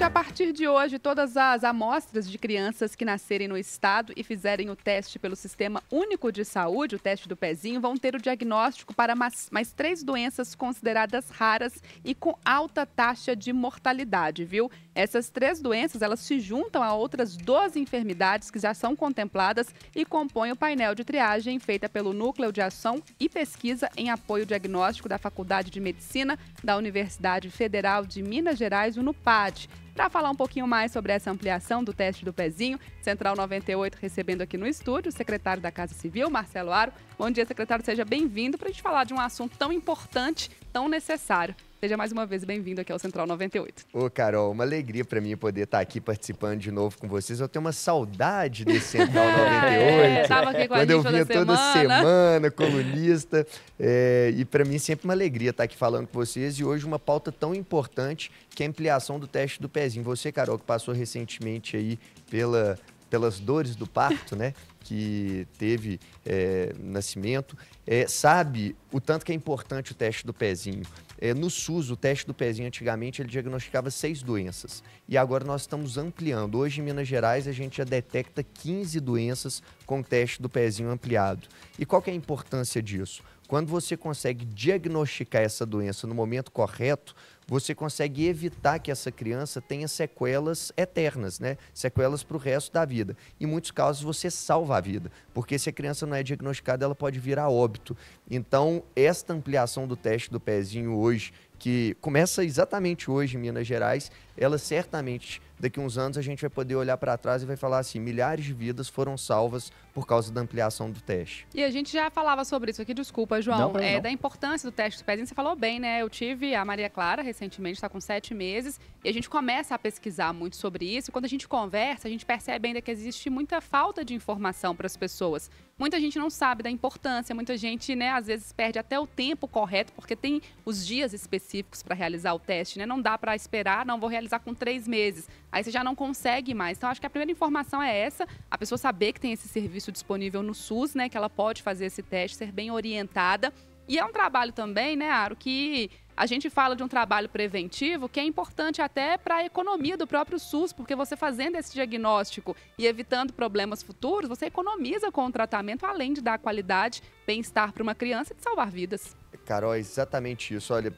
Gente, a partir de hoje, todas as amostras de crianças que nascerem no estado e fizerem o teste pelo Sistema Único de Saúde, o teste do pezinho, vão ter o diagnóstico para mais, mais três doenças consideradas raras e com alta taxa de mortalidade, viu? Essas três doenças, elas se juntam a outras 12 enfermidades que já são contempladas e compõem o painel de triagem feita pelo Núcleo de Ação e Pesquisa em Apoio Diagnóstico da Faculdade de Medicina da Universidade Federal de Minas Gerais, o NUPAD. Para falar um pouquinho mais sobre essa ampliação do teste do pezinho, Central 98 recebendo aqui no estúdio o secretário da Casa Civil, Marcelo Aro. Bom dia, secretário, seja bem-vindo para a gente falar de um assunto tão importante, tão necessário. Seja mais uma vez bem-vindo aqui ao Central 98. Ô, Carol, uma alegria para mim poder estar tá aqui participando de novo com vocês. Eu tenho uma saudade desse Central 98. é, tava aqui com quando a gente eu vinha toda semana, semana colunista. É, e para mim sempre uma alegria estar tá aqui falando com vocês. E hoje uma pauta tão importante que é a ampliação do teste do pezinho. Você, Carol, que passou recentemente aí pela pelas dores do parto, né? Que teve é, nascimento, é, sabe o tanto que é importante o teste do pezinho. É, no SUS, o teste do pezinho antigamente ele diagnosticava seis doenças. E agora nós estamos ampliando. Hoje em Minas Gerais a gente já detecta 15 doenças com o teste do pezinho ampliado. E qual que é a importância disso? Quando você consegue diagnosticar essa doença no momento correto, você consegue evitar que essa criança tenha sequelas eternas, né? Sequelas para o resto da vida. Em muitos casos, você salva a vida, porque se a criança não é diagnosticada, ela pode vir a óbito. Então, esta ampliação do teste do pezinho hoje, que começa exatamente hoje em Minas Gerais, ela certamente, daqui a uns anos, a gente vai poder olhar para trás e vai falar assim: milhares de vidas foram salvas por causa da ampliação do teste. E a gente já falava sobre isso aqui, desculpa, João, não, é, não. da importância do teste do pezinho. Você falou bem, né? Eu tive a Maria Clara recentemente, está com sete meses, e a gente começa a pesquisar muito sobre isso. E quando a gente conversa, a gente percebe ainda que existe muita falta de informação para as pessoas. Muita gente não sabe da importância, muita gente, né, às vezes perde até o tempo correto, porque tem os dias específicos para realizar o teste, né? Não dá para esperar, não vou realizar com três meses. Aí você já não consegue mais. Então, acho que a primeira informação é essa: a pessoa saber que tem esse serviço disponível no SUS, né? Que ela pode fazer esse teste, ser bem orientada. E é um trabalho também, né, Aro, que a gente fala de um trabalho preventivo que é importante até para a economia do próprio SUS, porque você fazendo esse diagnóstico e evitando problemas futuros, você economiza com o tratamento, além de dar qualidade, bem-estar para uma criança e de salvar vidas. Carol, é exatamente isso. Olha,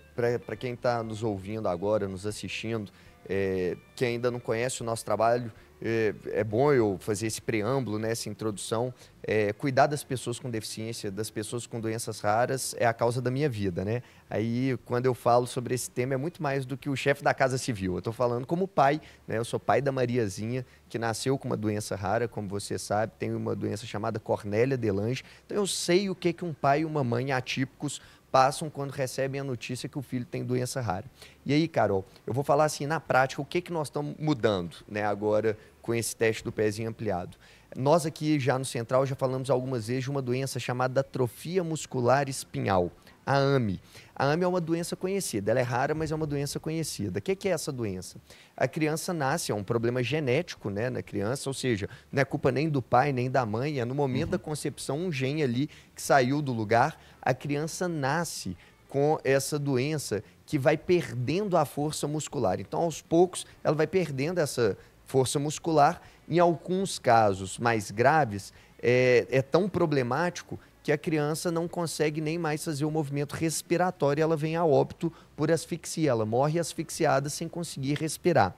para quem está nos ouvindo agora, nos assistindo, é, que ainda não conhece o nosso trabalho, é, é, bom eu fazer esse preâmbulo, né, essa introdução. É, cuidar das pessoas com deficiência, das pessoas com doenças raras, é a causa da minha vida, né? Aí, quando eu falo sobre esse tema, é muito mais do que o chefe da Casa Civil. Eu estou falando como pai, né? Eu sou pai da Mariazinha, que nasceu com uma doença rara, como você sabe, tem uma doença chamada Cornélia Delange. Então, eu sei o que, que um pai e uma mãe atípicos passam quando recebem a notícia que o filho tem doença rara. E aí, Carol, eu vou falar assim, na prática, o que, que nós estamos mudando né, agora com esse teste do pezinho ampliado? Nós aqui já no Central já falamos algumas vezes de uma doença chamada atrofia muscular espinhal a AME, A AME é uma doença conhecida, ela é rara, mas é uma doença conhecida. O que, que, é essa doença? A criança nasce, é um problema genético né, na criança, ou seja, não é culpa nem do pai, nem da mãe, é no momento uhum. da concepção um gene ali que saiu do lugar, a criança nasce com essa doença que vai perdendo a força muscular. Então, aos poucos, ela vai perdendo essa força muscular. Em alguns casos mais graves, é, é tão problemático que a criança não consegue nem mais fazer o movimento respiratório, ela vem a óbito por asfixia, ela morre asfixiada sem conseguir respirar.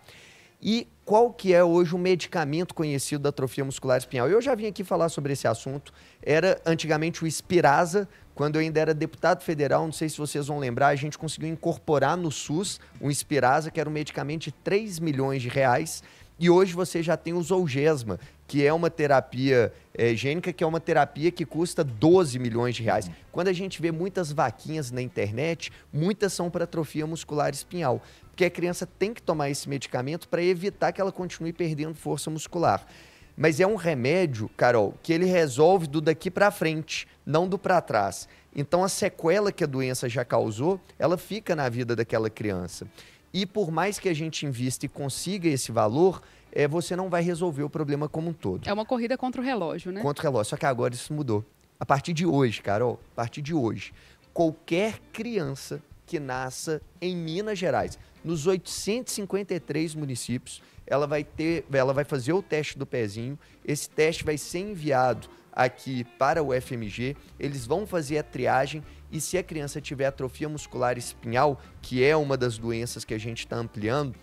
E qual que é hoje o medicamento conhecido da atrofia muscular espinhal? Eu já vim aqui falar sobre esse assunto. Era antigamente o Spiraza. quando eu ainda era deputado federal, não sei se vocês vão lembrar, a gente conseguiu incorporar no SUS um Spiraza, que era um medicamento de 3 milhões de reais, e hoje você já tem o Zolgesma, que é uma terapia é, gênica, que é uma terapia que custa 12 milhões de reais. Uhum. Quando a gente vê muitas vaquinhas na internet, muitas são para atrofia muscular espinhal. Porque a criança tem que tomar esse medicamento para evitar que ela continue perdendo força muscular. Mas é um remédio, Carol, que ele resolve do daqui para frente, não do para trás. Então a sequela que a doença já causou, ela fica na vida daquela criança. E por mais que a gente invista e consiga esse valor, é, você não vai resolver o problema como um todo. É uma corrida contra o relógio, né? Contra o relógio. Só que agora isso mudou. A partir de hoje, Carol, a partir de hoje, qualquer criança que nasça em Minas Gerais, nos 853 municípios, ela vai ter, ela vai fazer o teste do pezinho. Esse teste vai ser enviado aqui para o FMG, eles vão fazer a triagem e se a criança tiver atrofia muscular espinhal, que é uma das doenças que a gente está ampliando,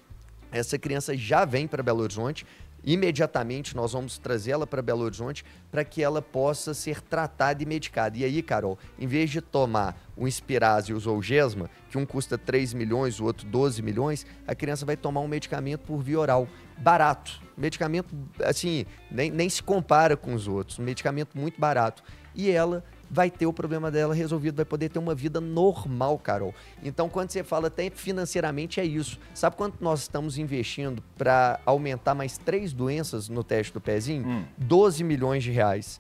essa criança já vem para Belo Horizonte, imediatamente nós vamos trazê-la para Belo Horizonte para que ela possa ser tratada e medicada. E aí, Carol, em vez de tomar o Inspirase e o Zolgesma, que um custa 3 milhões, o outro 12 milhões, a criança vai tomar um medicamento por via oral, barato. Medicamento, assim, nem, nem se compara com os outros, um medicamento muito barato. E ela vai ter o problema dela resolvido, vai poder ter uma vida normal, Carol. Então, quando você fala até financeiramente, é isso. Sabe quanto nós estamos investindo para aumentar mais três doenças no teste do pezinho? Hum. 12 milhões de reais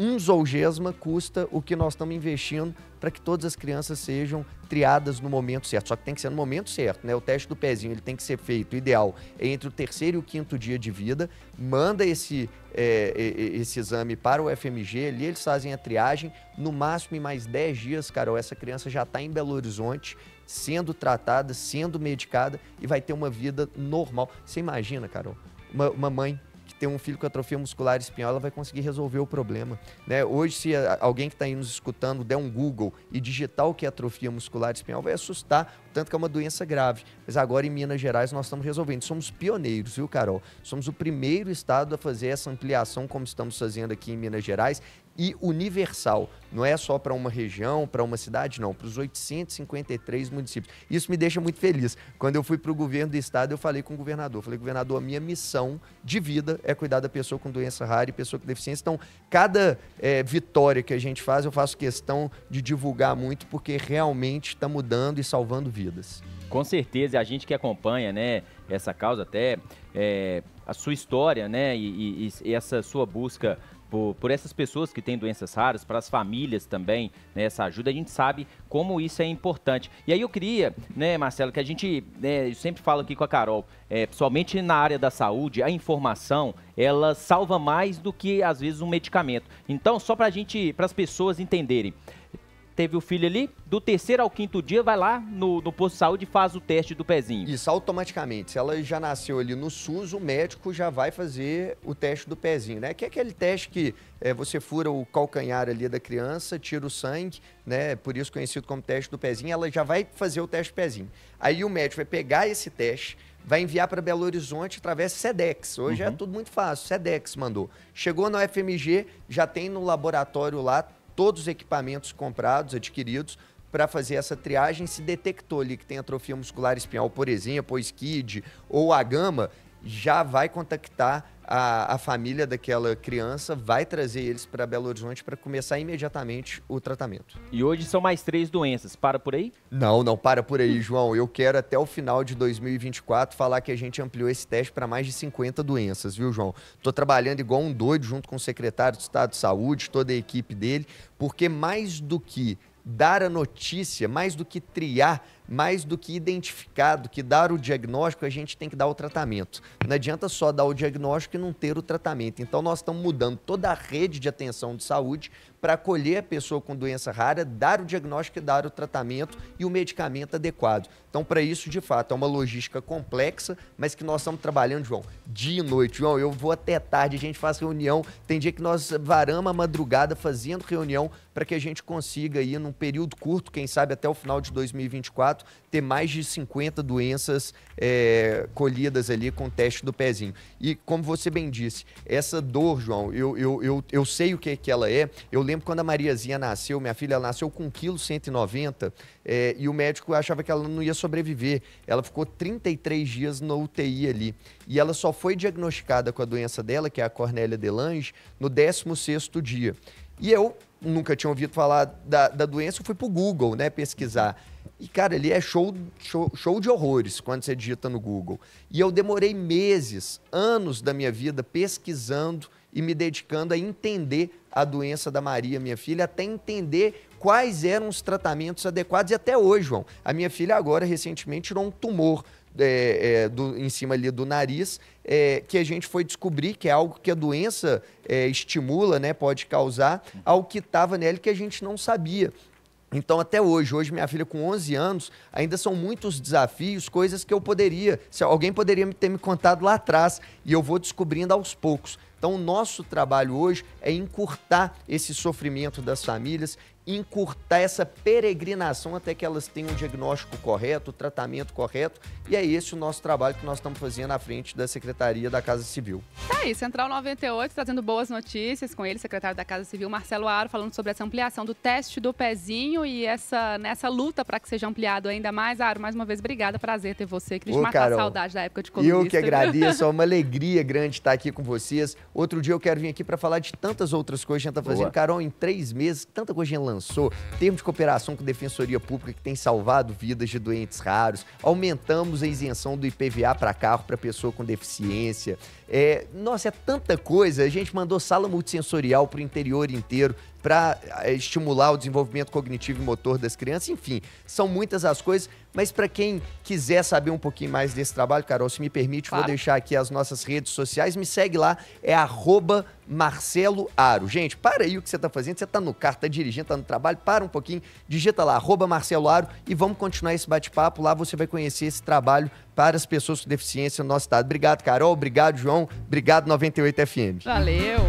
um Zolgesma custa o que nós estamos investindo para que todas as crianças sejam triadas no momento certo. Só que tem que ser no momento certo, né? O teste do pezinho ele tem que ser feito, ideal, entre o terceiro e o quinto dia de vida. Manda esse, é, esse exame para o FMG, ali eles fazem a triagem. No máximo, em mais 10 dias, Carol, essa criança já está em Belo Horizonte, sendo tratada, sendo medicada e vai ter uma vida normal. Você imagina, Carol, uma, uma mãe ter um filho com atrofia muscular espinhal, ela vai conseguir resolver o problema. Né? Hoje, se alguém que está aí nos escutando der um Google e digitar o que é atrofia muscular espinhal, vai assustar, tanto que é uma doença grave. Mas agora em Minas Gerais nós estamos resolvendo. Somos pioneiros, viu, Carol? Somos o primeiro estado a fazer essa ampliação, como estamos fazendo aqui em Minas Gerais, e universal. Não é só para uma região, para uma cidade, não, para os 853 municípios. Isso me deixa muito feliz. Quando eu fui para o governo do estado, eu falei com o governador. Falei, governador, a minha missão de vida é cuidar da pessoa com doença rara e pessoa com deficiência. Então, cada é, vitória que a gente faz, eu faço questão de divulgar muito, porque realmente está mudando e salvando vidas. Com certeza, a gente que acompanha né, essa causa até, é, a sua história né, e, e, e essa sua busca por, por essas pessoas que têm doenças raras, para as famílias também, né, essa ajuda, a gente sabe como isso é importante. E aí eu queria, né, Marcelo, que a gente, né, eu sempre falo aqui com a Carol, é, principalmente na área da saúde, a informação, ela salva mais do que, às vezes, um medicamento. Então, só para a gente, para as pessoas entenderem, teve o filho ali, do terceiro ao quinto dia vai lá no, no posto de saúde e faz o teste do pezinho. Isso automaticamente. Se ela já nasceu ali no SUS, o médico já vai fazer o teste do pezinho, né? Que é aquele teste que é, você fura o calcanhar ali da criança, tira o sangue, né? Por isso conhecido como teste do pezinho, ela já vai fazer o teste do pezinho. Aí o médico vai pegar esse teste, vai enviar para Belo Horizonte através SEDEX. Hoje é uhum. é tudo muito fácil, SEDEX mandou. Chegou na UFMG, já tem no laboratório lá todos os equipamentos comprados, adquiridos, para fazer essa triagem. Se detectou ali que tem atrofia muscular espinhal, por exemplo, ou SKID, ou a gama, já vai contactar a, a família daquela criança vai trazer eles para Belo Horizonte para começar imediatamente o tratamento. E hoje são mais três doenças. Para por aí? Não, não para por aí, João. Eu quero até o final de 2024 falar que a gente ampliou esse teste para mais de 50 doenças, viu, João? Tô trabalhando igual um doido junto com o secretário de Estado de Saúde, toda a equipe dele, porque mais do que dar a notícia, mais do que triar mais do que identificado, que dar o diagnóstico, a gente tem que dar o tratamento. Não adianta só dar o diagnóstico e não ter o tratamento. Então, nós estamos mudando toda a rede de atenção de saúde para acolher a pessoa com doença rara, dar o diagnóstico e dar o tratamento e o medicamento adequado. Então, para isso, de fato, é uma logística complexa, mas que nós estamos trabalhando, João, dia e noite. João, eu vou até tarde, a gente faz reunião. Tem dia que nós varamos a madrugada fazendo reunião para que a gente consiga, aí, num período curto, quem sabe até o final de 2024, fato ter mais de 50 doenças é, colhidas ali com o teste do pezinho. E como você bem disse, essa dor, João, eu, eu, eu, eu sei o que, é que ela é. Eu lembro quando a Mariazinha nasceu, minha filha nasceu com 1,190 kg é, e o médico achava que ela não ia sobreviver. Ela ficou 33 dias na UTI ali. E ela só foi diagnosticada com a doença dela, que é a Cornélia Delange, no 16º dia. E eu nunca tinha ouvido falar da, da doença, fui pro Google, né, pesquisar. E, cara, ele é show, show, show de horrores quando você digita no Google. E eu demorei meses, anos da minha vida pesquisando e me dedicando a entender a doença da Maria, minha filha, até entender quais eram os tratamentos adequados. E até hoje, João, a minha filha agora recentemente tirou um tumor é, é, do, em cima ali do nariz, é, que a gente foi descobrir que é algo que a doença é, estimula, né, pode causar, ao que estava nele que a gente não sabia. Então, até hoje, hoje minha filha com 11 anos, ainda são muitos desafios, coisas que eu poderia, se alguém poderia ter me contado lá atrás, e eu vou descobrindo aos poucos. Então, o nosso trabalho hoje é encurtar esse sofrimento das famílias, encurtar essa peregrinação até que elas tenham o diagnóstico correto, o tratamento correto. E é esse o nosso trabalho que nós estamos fazendo à frente da Secretaria da Casa Civil. Tá aí, Central 98 trazendo boas notícias com ele, secretário da Casa Civil, Marcelo Aro, falando sobre essa ampliação do teste do pezinho e essa nessa luta para que seja ampliado ainda mais. Aro, mais uma vez, obrigada, prazer ter você Cris, Deixa marcar saudade da época de colunista. Eu que agradeço, é uma alegria grande estar aqui com vocês. Outro dia eu quero vir aqui para falar de tantas outras coisas que a gente está fazendo. Carol, em três meses, tanta coisa lançada lançou, termo de cooperação com Defensoria Pública que tem salvado vidas de doentes raros, aumentamos a isenção do IPVA para carro para pessoa com deficiência. É, nossa, é tanta coisa. A gente mandou sala multissensorial para o interior inteiro para eh, estimular o desenvolvimento cognitivo e motor das crianças. Enfim, são muitas as coisas, mas para quem quiser saber um pouquinho mais desse trabalho, Carol, se me permite, claro. vou deixar aqui as nossas redes sociais. Me segue lá, é arroba Marcelo Aro. Gente, para aí o que você está fazendo, você está no carro, está dirigindo, está no trabalho, para um pouquinho, digita lá, arroba Marcelo Aro e vamos continuar esse bate-papo. Lá você vai conhecer esse trabalho para as pessoas com deficiência no nosso estado. Obrigado, Carol. Obrigado, João. Obrigado, 98FM. Valeu.